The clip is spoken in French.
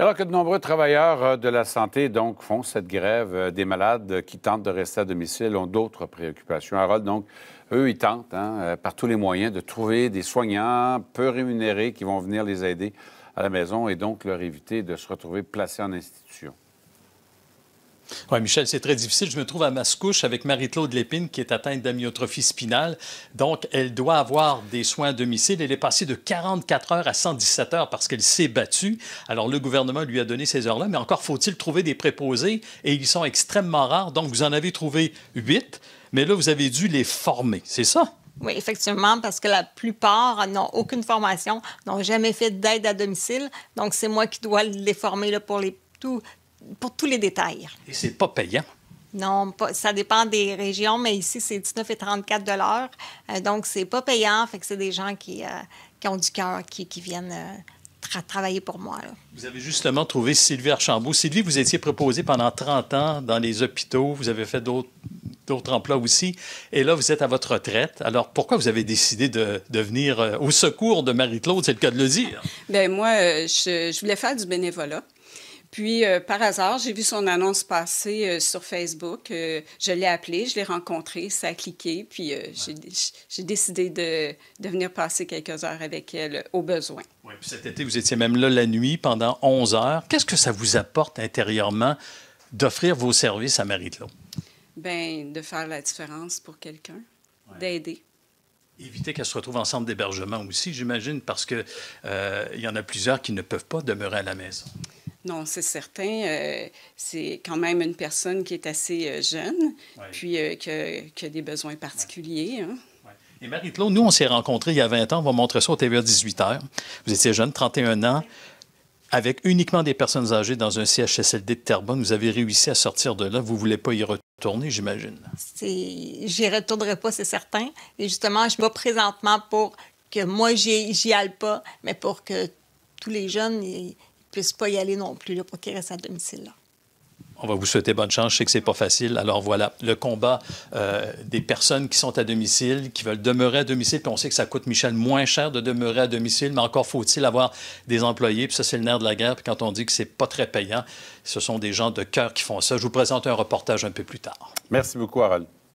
Alors que de nombreux travailleurs euh, de la santé font cette grève, euh, des malades qui tentent de rester à domicile ont d'autres préoccupations. Harold, donc, eux, ils tentent hein, euh, par tous les moyens de trouver des soignants peu rémunérés qui vont venir les aider à la maison et donc leur éviter de se retrouver placés en institution. Oui, Michel, c'est très difficile. Je me trouve à Mascouche avec Marie-Claude Lépine qui est atteinte d'amyotrophie spinale. Donc, elle doit avoir des soins à domicile. Elle est passée de 44 heures à 117 heures parce qu'elle s'est battue. Alors, le gouvernement lui a donné ces heures-là, mais encore faut-il trouver des préposés et ils sont extrêmement rares. Donc, vous en avez trouvé huit. mais là, vous avez dû les former. C'est ça? Oui, effectivement, parce que la plupart n'ont aucune formation, n'ont jamais fait d'aide à domicile. Donc, c'est moi qui dois les former là, pour les tout, pour tous les détails. Et c'est pas payant. Non, ça dépend des régions, mais ici, c'est 19 et 34 dollars. Euh, donc, c'est pas payant. Fait que c'est des gens qui, euh, ont du cœur, qui, viennent euh, travailler pour moi. Vous avez justement trouvé Sylvie Archambault. Sylvie, vous étiez proposée pendant 30 ans dans les hôpitaux. Vous avez fait d'autres emplois aussi. Et là, vous êtes à votre retraite. Alors, pourquoi vous avez décidé de, venir au secours de Marie-Claude, c'est le cas de le dire? Bien, moi, je voulais faire du bénévolat. Puis, euh, par hasard, j'ai vu son annonce passer euh, sur Facebook. Euh, je l'ai appelé, je l'ai rencontré, ça a cliqué. Puis, j'ai décidé de, venir passer quelques heures avec elle au besoin. Oui, puis cet été, vous étiez même là la nuit pendant 11 heures. Qu'est-ce que ça vous apporte intérieurement d'offrir vos services à Marie-Claude? Bien, de faire la différence pour quelqu'un, d'aider. Éviter qu'elle se retrouve en centre d'hébergement aussi, j'imagine, parce qu'il euh, y en a plusieurs qui ne peuvent pas demeurer à la maison. Non, c'est certain. Euh, c'est quand même une personne qui est assez euh, jeune, puis euh, qui, a, des besoins particuliers. Hein. Et Marie-Claude, nous, on s'est rencontrés il y a 20 ans. On va montrer ça au TVA 18h. Vous étiez jeune, 31 ans avec uniquement des personnes âgées dans un CHSLD de Terrebonne. Vous avez réussi à sortir de là. Vous ne voulez pas y retourner, j'imagine. J'y retournerai pas, c'est certain. Et justement, je vais présentement pour que moi, j'y aille pas, mais pour que tous les jeunes, puisse pas y aller non plus, pour qu'il reste à domicile. On va vous souhaiter bonne chance. Je sais que n'est pas facile. Alors voilà, le combat euh, des personnes qui sont à domicile, qui veulent demeurer à domicile. Puis on sait que ça coûte, Michel, moins cher de demeurer à domicile, mais encore faut-il avoir des employés. Puis ça, c'est le nerf de la guerre. Puis quand on dit que ce n'est pas très payant, ce sont des gens de cœur qui font ça. Je vous présente un reportage un peu plus tard. Merci beaucoup, Harold.